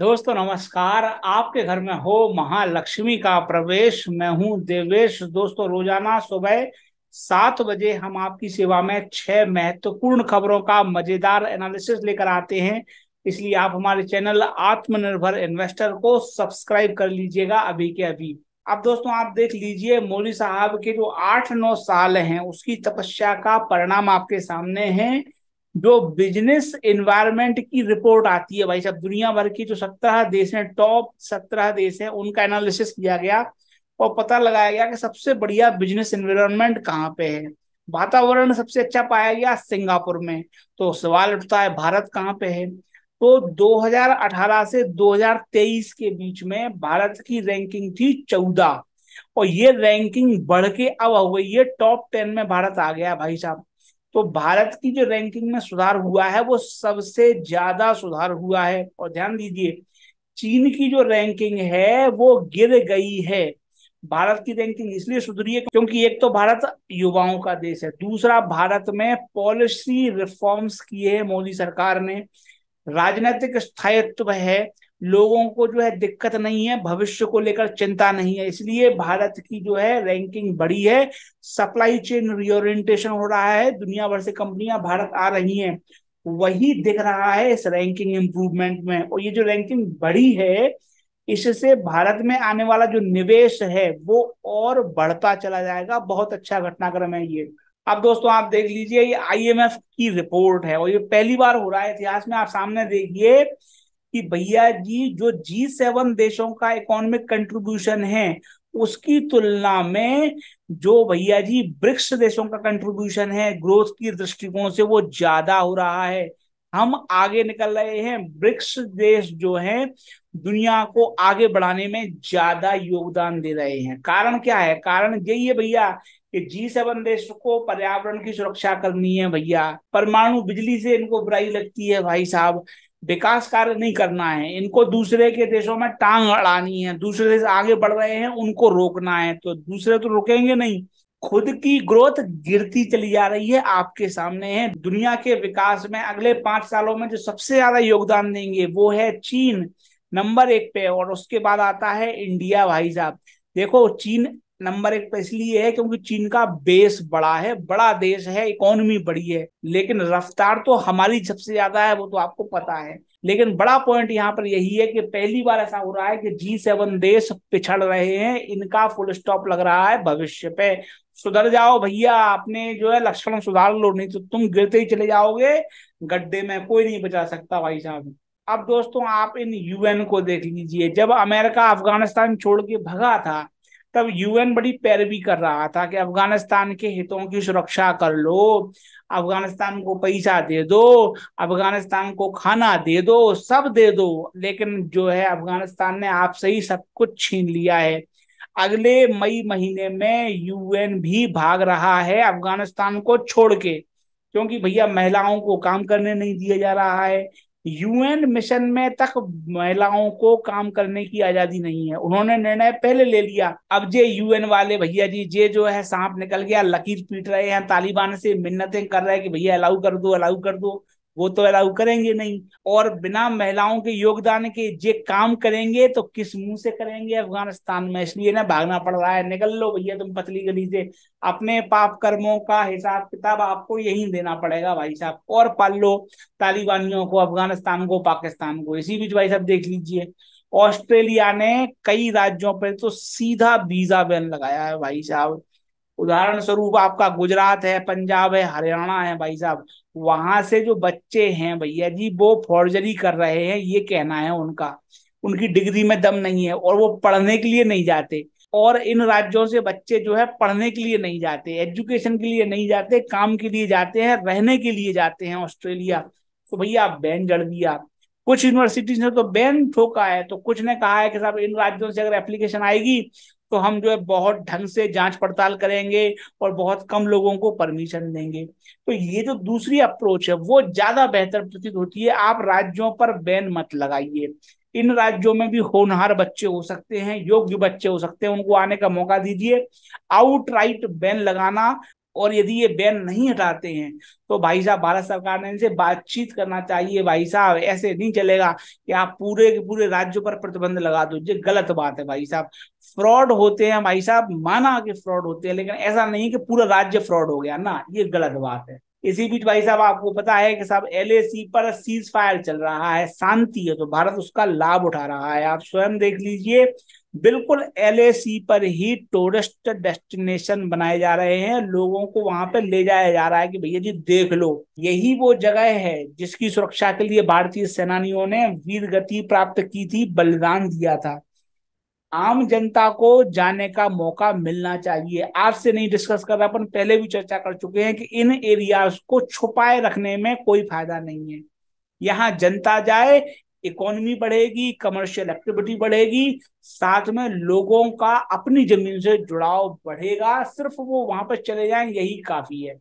दोस्तों नमस्कार आपके घर में हो महालक्ष्मी का प्रवेश मैं हूं देवेश दोस्तों रोजाना सुबह सात बजे हम आपकी सेवा में छह महत्वपूर्ण खबरों का मजेदार एनालिसिस लेकर आते हैं इसलिए आप हमारे चैनल आत्मनिर्भर इन्वेस्टर को सब्सक्राइब कर लीजिएगा अभी के अभी अब दोस्तों आप देख लीजिए मोदी साहब के जो आठ नौ साल हैं उसकी तपस्या का परिणाम आपके सामने है जो बिजनेस एनवायरमेंट की रिपोर्ट आती है भाई साहब दुनिया भर की जो सत्रह देश हैं टॉप सत्रह देश हैं उनका एनालिसिस किया गया और पता लगाया गया कि सबसे बढ़िया बिजनेस एनवायरमेंट कहाँ पे है वातावरण सबसे अच्छा पाया गया सिंगापुर में तो सवाल उठता है भारत कहाँ पे है तो 2018 से 2023 के बीच में भारत की रैंकिंग थी 14 और ये रैंकिंग बढ़ के अब हो गई है टॉप टेन में भारत आ गया भाई साहब तो भारत की जो रैंकिंग में सुधार हुआ है वो सबसे ज्यादा सुधार हुआ है और ध्यान दीजिए चीन की जो रैंकिंग है वो गिर गई है भारत की रैंकिंग इसलिए सुधरी है क्योंकि एक तो भारत युवाओं का देश है दूसरा भारत में पॉलिसी रिफॉर्म्स किए हैं मोदी सरकार ने राजनीतिक स्थायित्व है लोगों को जो है दिक्कत नहीं है भविष्य को लेकर चिंता नहीं है इसलिए भारत की जो है रैंकिंग बढ़ी है सप्लाई चेन रिओरियंटेशन हो रहा है दुनिया भर से कंपनियां भारत आ रही हैं वही दिख रहा है इस रैंकिंग इंप्रूवमेंट में और ये जो रैंकिंग बढ़ी है इससे भारत में आने वाला जो निवेश है वो और बढ़ता चला जाएगा बहुत अच्छा घटनाक्रम है ये अब दोस्तों आप देख लीजिए ये आईएमएफ की रिपोर्ट है और ये पहली बार हो रहा है इतिहास में आप सामने देखिए कि भैया जी जो जी सेवन देशों का इकोनॉमिक कंट्रीब्यूशन है उसकी तुलना में जो भैया जी ब्रिक्स देशों का कंट्रीब्यूशन है ग्रोथ की दृष्टिकोण से वो ज्यादा हो रहा है हम आगे निकल रहे हैं ब्रिक्स देश जो है दुनिया को आगे बढ़ाने में ज्यादा योगदान दे रहे हैं कारण क्या है कारण यही है भैया कि जी सेवन देश को पर्यावरण की सुरक्षा करनी है भैया परमाणु बिजली से इनको बुराई लगती है भाई साहब विकास कार्य नहीं करना है इनको दूसरे के देशों में टांग अड़ानी है दूसरे देश आगे बढ़ रहे हैं उनको रोकना है तो दूसरे तो रुकेंगे नहीं खुद की ग्रोथ गिरती चली जा रही है आपके सामने है दुनिया के विकास में अगले पांच सालों में जो सबसे ज्यादा योगदान देंगे वो है चीन नंबर एक पे और उसके बाद आता है इंडिया भाई साहब देखो चीन नंबर एक पे तो इसलिए है क्योंकि चीन का बेस बड़ा है बड़ा देश है इकोनॉमी बड़ी है लेकिन रफ्तार तो हमारी सबसे ज्यादा है वो तो आपको पता है लेकिन बड़ा पॉइंट यहाँ पर यही है कि पहली बार ऐसा हो रहा है कि जी सेवन देश पिछड़ रहे हैं इनका फुल स्टॉप लग रहा है भविष्य पे सुधर जाओ भैया आपने जो है लक्षण सुधार लो नहीं तो तुम गिरते ही चले जाओगे गड्ढे में कोई नहीं बचा सकता भाई साहब अब दोस्तों आप इन यूएन को देख लीजिए जब अमेरिका अफगानिस्तान छोड़ के भगा था तब यूएन बड़ी पैरवी कर रहा था कि अफगानिस्तान के हितों की सुरक्षा कर लो अफगानिस्तान को पैसा दे दो अफगानिस्तान को खाना दे दो सब दे दो लेकिन जो है अफगानिस्तान ने आपसे ही सब कुछ छीन लिया है अगले मई महीने में यूएन भी भाग रहा है अफगानिस्तान को छोड़ के क्योंकि भैया महिलाओं को काम करने नहीं दिया जा रहा है यूएन मिशन में तक महिलाओं को काम करने की आजादी नहीं है उन्होंने निर्णय पहले ले लिया अब जे यूएन वाले भैया जी जे जो है सांप निकल गया लकीर पीट रहे हैं तालिबान से मिन्नतें कर रहे हैं कि भैया अलाउ कर दो अलाउ कर दो वो तो अलाउ करेंगे नहीं और बिना महिलाओं के योगदान के जे काम करेंगे तो किस मुंह से करेंगे अफगानिस्तान में इसलिए ना भागना पड़ रहा है निकल लो भैया तुम पतली गली से अपने पाप कर्मों का हिसाब किताब आपको यही देना पड़ेगा भाई साहब और पाल लो तालिबानियों को अफगानिस्तान को पाकिस्तान को इसी बीच भाई साहब देख लीजिए ऑस्ट्रेलिया ने कई राज्यों पर तो सीधा वीजा बैन लगाया है भाई साहब उदाहरण स्वरूप आपका गुजरात है पंजाब है हरियाणा है भाई साहब वहां से जो बच्चे हैं भैया जी वो फॉर्जरी कर रहे हैं ये कहना है उनका उनकी डिग्री में दम नहीं है और वो पढ़ने के लिए नहीं जाते और इन राज्यों से बच्चे जो है पढ़ने के लिए नहीं जाते एजुकेशन के लिए नहीं जाते काम के लिए जाते हैं रहने के लिए जाते हैं ऑस्ट्रेलिया तो भैया बैन जड़ दिया कुछ यूनिवर्सिटीज ने तो बैन ठोका है तो कुछ ने कहा है कि साहब इन राज्यों से अगर एप्लीकेशन आएगी तो हम जो है बहुत ढंग से जांच पड़ताल करेंगे और बहुत कम लोगों को परमिशन देंगे तो ये जो दूसरी अप्रोच है वो ज्यादा बेहतर प्रतीत होती है आप राज्यों पर बैन मत लगाइए इन राज्यों में भी होनहार बच्चे हो सकते हैं योग्य बच्चे हो सकते हैं उनको आने का मौका दीजिए आउटराइट बैन लगाना और यदि ये बैन नहीं हटाते हैं तो भाई साहब भारत सरकार ने इनसे बातचीत करना चाहिए भाई साहब ऐसे नहीं चलेगा कि आप पूरे के पूरे राज्य पर प्रतिबंध लगा दो ये गलत बात है भाई साहब फ्रॉड होते हैं भाई साहब माना कि फ्रॉड होते हैं लेकिन ऐसा नहीं कि पूरा राज्य फ्रॉड हो गया ना ये गलत बात है इसी बीच भाई साहब आपको पता है कि साहब एल पर सीज फायर चल रहा है शांति है तो भारत उसका लाभ उठा रहा है आप स्वयं देख लीजिए बिल्कुल एल पर ही टूरिस्ट डेस्टिनेशन बनाए जा रहे हैं लोगों को वहां पर ले जाया जा रहा है कि भैया जी देख लो यही वो जगह है जिसकी सुरक्षा के लिए भारतीय सेनानियों ने वीर गति प्राप्त की थी बलिदान दिया था आम जनता को जाने का मौका मिलना चाहिए आज से नहीं डिस्कस कर रहा अपन पहले भी चर्चा कर चुके हैं कि इन एरियाज को छुपाए रखने में कोई फायदा नहीं है यहाँ जनता जाए इकोनॉमी बढ़ेगी कमर्शियल एक्टिविटी बढ़ेगी साथ में लोगों का अपनी जमीन से जुड़ाव बढ़ेगा सिर्फ वो वहां पर चले जाए यही काफी है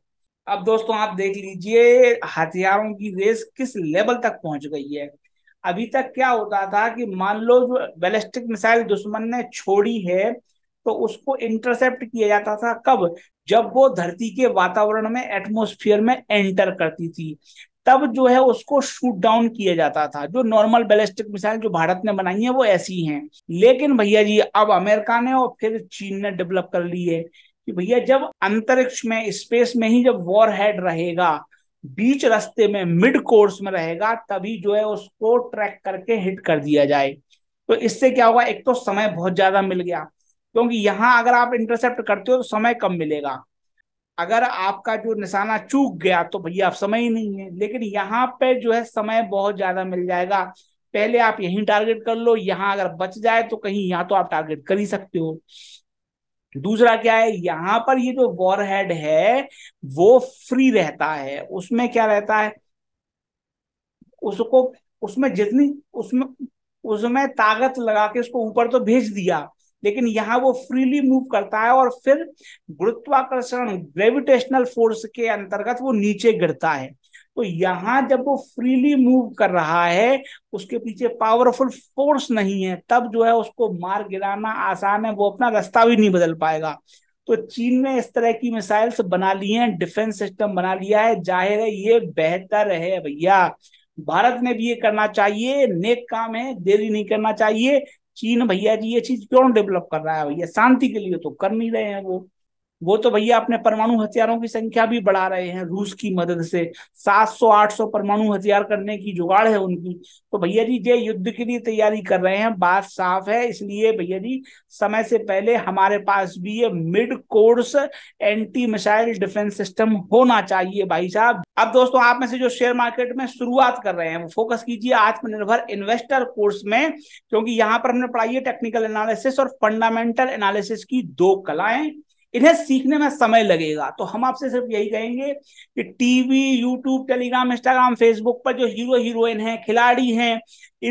अब दोस्तों आप देख लीजिए हथियारों की रेस किस लेवल तक पहुंच गई है अभी तक क्या होता था कि मान लो जो बैलिस्टिक मिसाइल दुश्मन ने छोड़ी है तो उसको इंटरसेप्ट किया जाता था कब जब वो धरती के वातावरण में एटमोस्फियर में एंटर करती थी तब जो है उसको शूट डाउन किया जाता था जो नॉर्मल बैलिस्टिक मिसाइल जो भारत ने बनाई है वो ऐसी हैं लेकिन भैया जी अब अमेरिका ने और फिर चीन ने डेवलप कर ली है कि भैया जब अंतरिक्ष में स्पेस में ही जब वॉर हेड रहेगा बीच रास्ते में मिड कोर्स में रहेगा तभी जो है उसको ट्रैक करके हिट कर दिया जाए तो इससे क्या होगा एक तो समय बहुत ज्यादा मिल गया क्योंकि यहां अगर आप इंटरसेप्ट करते हो तो समय कम मिलेगा अगर आपका जो निशाना चूक गया तो भैया आप समय ही नहीं है लेकिन यहाँ पे जो है समय बहुत ज्यादा मिल जाएगा पहले आप यहीं टारगेट कर लो यहाँ अगर बच जाए तो कहीं यहाँ तो आप टारगेट कर ही सकते हो दूसरा क्या है यहाँ पर ये जो वॉर हेड है वो फ्री रहता है उसमें क्या रहता है उसको उसमें जितनी उसमें उसमें ताकत लगा के उसको ऊपर तो भेज दिया लेकिन यहाँ वो फ्रीली मूव करता है और फिर गुरुत्वाकर्षण ग्रेविटेशनल फोर्स के अंतर्गत वो नीचे गिरता है तो यहाँ जब वो फ्रीली मूव कर रहा है उसके पीछे पावरफुल फोर्स नहीं है तब जो है उसको मार गिराना आसान है वो अपना रास्ता भी नहीं बदल पाएगा तो चीन ने इस तरह की मिसाइल्स बना ली हैं डिफेंस सिस्टम बना लिया है जाहिर है ये बेहतर है भैया भारत ने भी ये करना चाहिए नेक काम है देरी नहीं करना चाहिए चीन भैया जी ये चीज क्यों डेवलप कर रहा है भैया शांति के लिए तो कर नहीं रहे हैं वो वो तो भैया अपने परमाणु हथियारों की संख्या भी बढ़ा रहे हैं रूस की मदद से 700-800 परमाणु हथियार करने की जुगाड़ है उनकी तो भैया जी ये युद्ध के लिए तैयारी कर रहे हैं बात साफ है इसलिए भैया जी समय से पहले हमारे पास भी ये mid course anti missile defence system होना चाहिए भाई साहब अब दोस्तों आप में से जो शेयर मार्केट में शुरुआत कर रहे हैं वो फोकस कीजिए आत्मनिर्भर इन्वेस्टर कोर्स में क्योंकि यहाँ पर हमने पढ़ाई है टेक्निकल एनालिसिस और फंडामेंटल एनालिसिस की दो कलाएं इन्हें सीखने में समय लगेगा तो हम आपसे सिर्फ यही कहेंगे कि TV YouTube Telegram Instagram Facebook पर जो हीरो हीरोइन हैं खिलाड़ी हैं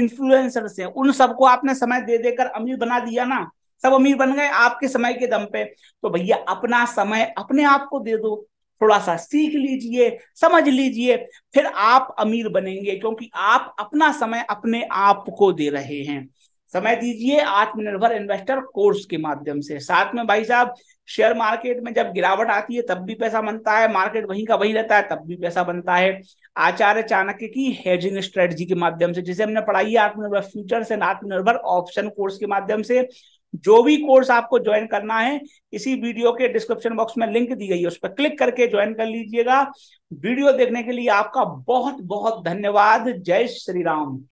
इन्फ्लुएंसर्स हैं उन सबको आपने समय दे देकर अमीर बना दिया ना सब अमीर बन गए आपके समय के दम पे तो भैया अपना समय अपने आप को दे दो थोड़ा सा सीख लीजिए समझ लीजिए फिर आप अमीर बनेंगे क्योंकि आप अपना समय अपने आप को दे रहे हैं समय दीजिए आत्मनिर्भर इन्वेस्टर कोर्स के माध्यम से साथ में भाई साहब शेयर मार्केट में जब गिरावट आती है तब भी पैसा बनता है मार्केट वहीं का वही रहता है तब भी पैसा बनता है आचार्य चाणक्य की हेजिंग स्ट्रेटजी के माध्यम से जिसे हमने पढ़ाई है आत्मनिर्भर फ्यूचर्स एंड आत्मनिर्भर ऑप्शन कोर्स के माध्यम से जो भी कोर्स आपको ज्वाइन करना है इसी वीडियो के डिस्क्रिप्शन बॉक्स में लिंक दी गई है उस पर क्लिक करके ज्वाइन कर लीजिएगा वीडियो देखने के लिए आपका बहुत बहुत धन्यवाद जय श्री राम